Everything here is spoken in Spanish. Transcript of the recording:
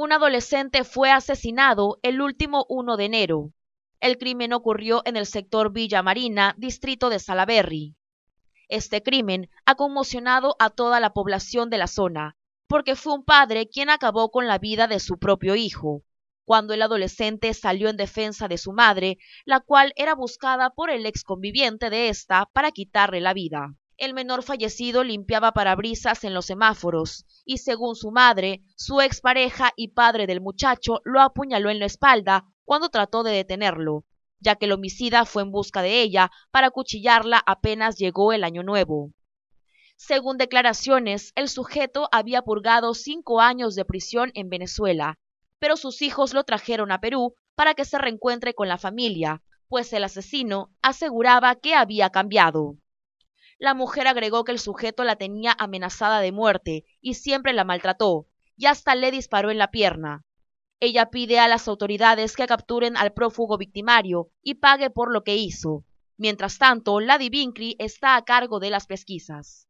un adolescente fue asesinado el último 1 de enero. El crimen ocurrió en el sector Villa Marina, distrito de Salaberry. Este crimen ha conmocionado a toda la población de la zona, porque fue un padre quien acabó con la vida de su propio hijo. Cuando el adolescente salió en defensa de su madre, la cual era buscada por el ex conviviente de esta para quitarle la vida el menor fallecido limpiaba parabrisas en los semáforos y según su madre, su expareja y padre del muchacho lo apuñaló en la espalda cuando trató de detenerlo, ya que el homicida fue en busca de ella para cuchillarla apenas llegó el año nuevo. Según declaraciones, el sujeto había purgado cinco años de prisión en Venezuela, pero sus hijos lo trajeron a Perú para que se reencuentre con la familia, pues el asesino aseguraba que había cambiado. La mujer agregó que el sujeto la tenía amenazada de muerte y siempre la maltrató, y hasta le disparó en la pierna. Ella pide a las autoridades que capturen al prófugo victimario y pague por lo que hizo. Mientras tanto, Lady Divincri está a cargo de las pesquisas.